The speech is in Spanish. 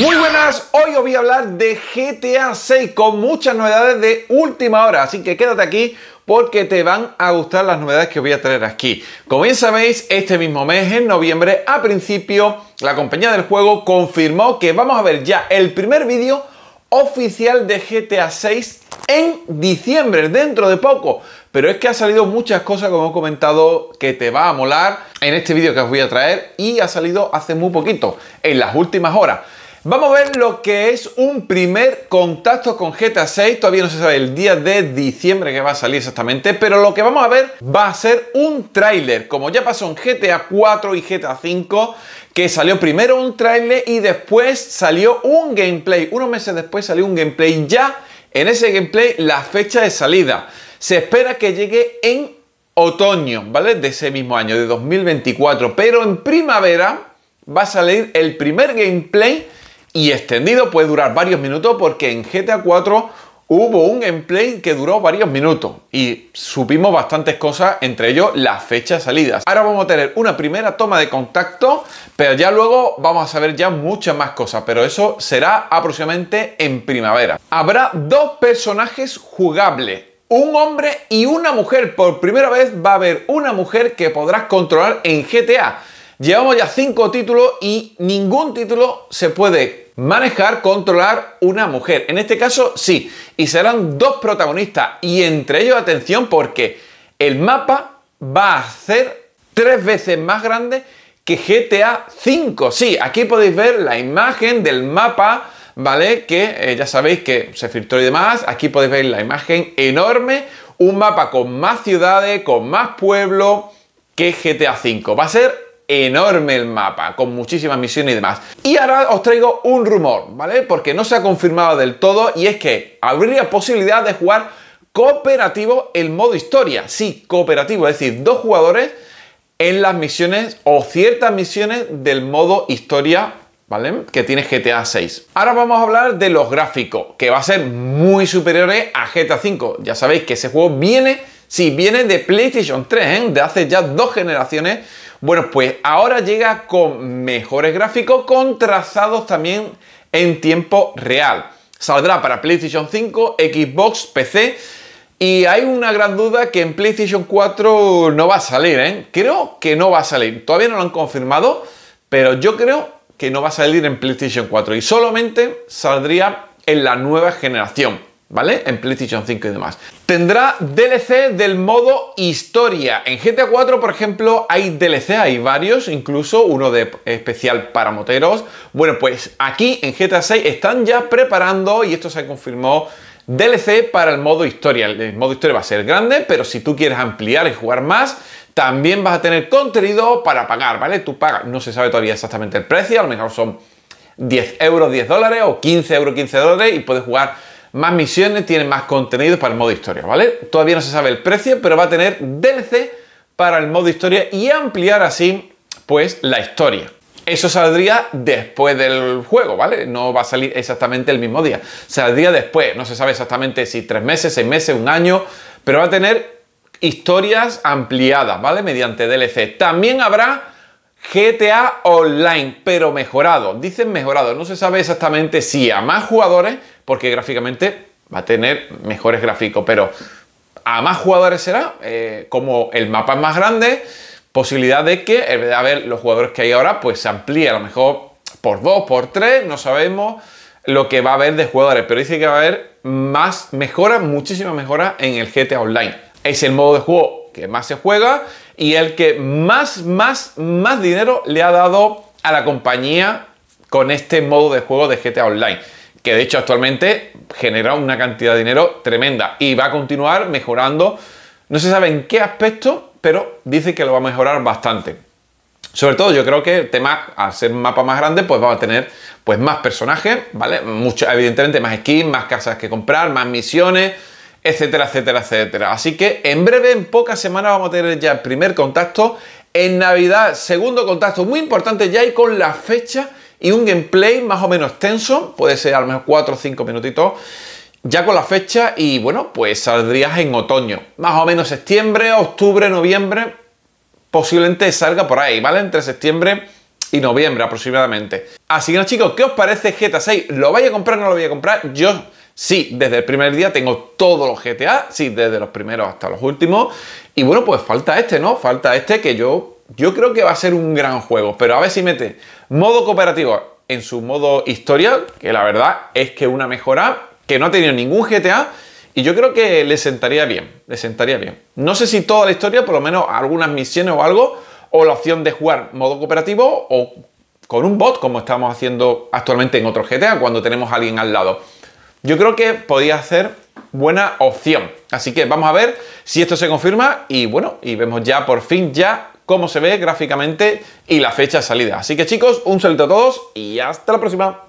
Muy buenas, hoy os voy a hablar de GTA 6 con muchas novedades de última hora, así que quédate aquí porque te van a gustar las novedades que os voy a traer aquí. Como bien sabéis, este mismo mes, en noviembre, a principio, la compañía del juego confirmó que vamos a ver ya el primer vídeo oficial de GTA 6 en diciembre, dentro de poco. Pero es que ha salido muchas cosas, como he comentado, que te va a molar en este vídeo que os voy a traer y ha salido hace muy poquito, en las últimas horas. Vamos a ver lo que es un primer contacto con GTA 6. Todavía no se sabe el día de diciembre que va a salir exactamente, pero lo que vamos a ver va a ser un tráiler, como ya pasó en GTA 4 y GTA 5, que salió primero un tráiler y después salió un gameplay. Unos meses después salió un gameplay ya. En ese gameplay la fecha de salida. Se espera que llegue en otoño, ¿vale? De ese mismo año, de 2024. Pero en primavera va a salir el primer gameplay y extendido puede durar varios minutos porque en GTA 4 hubo un gameplay que duró varios minutos y supimos bastantes cosas, entre ellos las fechas salidas. Ahora vamos a tener una primera toma de contacto, pero ya luego vamos a saber ya muchas más cosas, pero eso será aproximadamente en primavera. Habrá dos personajes jugables. Un hombre y una mujer. Por primera vez va a haber una mujer que podrás controlar en GTA. Llevamos ya cinco títulos y ningún título se puede manejar, controlar una mujer. En este caso, sí. Y serán dos protagonistas. Y entre ellos, atención, porque el mapa va a ser tres veces más grande que GTA 5. Sí, aquí podéis ver la imagen del mapa, ¿vale? Que eh, ya sabéis que se filtró y demás. Aquí podéis ver la imagen enorme. Un mapa con más ciudades, con más pueblos que GTA 5. Va a ser enorme el mapa, con muchísimas misiones y demás. Y ahora os traigo un rumor, ¿vale? Porque no se ha confirmado del todo y es que habría posibilidad de jugar cooperativo el modo historia. Sí, cooperativo, es decir, dos jugadores en las misiones o ciertas misiones del modo historia ¿vale? Que tiene GTA 6. Ahora vamos a hablar de los gráficos, que va a ser muy superiores a GTA 5. Ya sabéis que ese juego viene, sí, viene de PlayStation 3, ¿eh? de hace ya dos generaciones bueno, pues ahora llega con mejores gráficos, con trazados también en tiempo real. Saldrá para PlayStation 5, Xbox, PC. Y hay una gran duda que en PlayStation 4 no va a salir, ¿eh? Creo que no va a salir. Todavía no lo han confirmado, pero yo creo que no va a salir en PlayStation 4 y solamente saldría en la nueva generación. ¿vale? En PlayStation 5 y demás. Tendrá DLC del modo historia. En GTA 4, por ejemplo, hay DLC, hay varios, incluso uno de especial para moteros. Bueno, pues aquí en GTA 6 están ya preparando, y esto se confirmó, DLC para el modo historia. El modo historia va a ser grande, pero si tú quieres ampliar y jugar más, también vas a tener contenido para pagar, ¿vale? Tú pagas, no se sabe todavía exactamente el precio, a lo mejor son 10 euros, 10 dólares o 15 euros, 15 dólares y puedes jugar más misiones, tiene más contenido para el modo historia, ¿vale? Todavía no se sabe el precio, pero va a tener DLC para el modo historia y ampliar así, pues, la historia. Eso saldría después del juego, ¿vale? No va a salir exactamente el mismo día. Saldría después, no se sabe exactamente si tres meses, seis meses, un año, pero va a tener historias ampliadas, ¿vale? Mediante DLC. También habrá GTA Online, pero mejorado. Dicen mejorado, no se sabe exactamente si a más jugadores, porque gráficamente va a tener mejores gráficos, pero a más jugadores será, eh, como el mapa es más grande, posibilidad de que, en vez de haber los jugadores que hay ahora, pues se amplíe a lo mejor por dos, por tres, no sabemos lo que va a haber de jugadores, pero dice que va a haber más mejoras, muchísimas mejoras en el GTA Online. Es el modo de juego que más se juega y el que más, más, más dinero le ha dado a la compañía con este modo de juego de GTA Online que de hecho actualmente genera una cantidad de dinero tremenda y va a continuar mejorando. No se sabe en qué aspecto, pero dice que lo va a mejorar bastante. Sobre todo yo creo que el tema, al ser un mapa más grande, pues va a tener pues, más personajes, ¿vale? Mucho, evidentemente más skins, más casas que comprar, más misiones, etcétera, etcétera, etcétera. Así que en breve, en pocas semanas, vamos a tener ya el primer contacto en Navidad, segundo contacto muy importante ya y con la fecha y un gameplay más o menos extenso, puede ser al menos mejor 4 o 5 minutitos, ya con la fecha y bueno, pues saldrías en otoño, más o menos septiembre, octubre, noviembre, posiblemente salga por ahí, ¿vale? Entre septiembre y noviembre aproximadamente. Así que chicos, ¿qué os parece GTA 6? ¿Lo vais a comprar o no lo voy a comprar? Yo sí, desde el primer día tengo todos los GTA, sí, desde los primeros hasta los últimos. Y bueno, pues falta este, ¿no? Falta este que yo yo creo que va a ser un gran juego, pero a ver si mete modo cooperativo en su modo historia, que la verdad es que una mejora que no ha tenido ningún GTA y yo creo que le sentaría bien, le sentaría bien. No sé si toda la historia, por lo menos algunas misiones o algo, o la opción de jugar modo cooperativo o con un bot, como estamos haciendo actualmente en otros GTA, cuando tenemos a alguien al lado. Yo creo que podría ser buena opción. Así que vamos a ver si esto se confirma y bueno, y vemos ya por fin ya cómo se ve gráficamente y la fecha de salida. Así que chicos, un saludo a todos y hasta la próxima.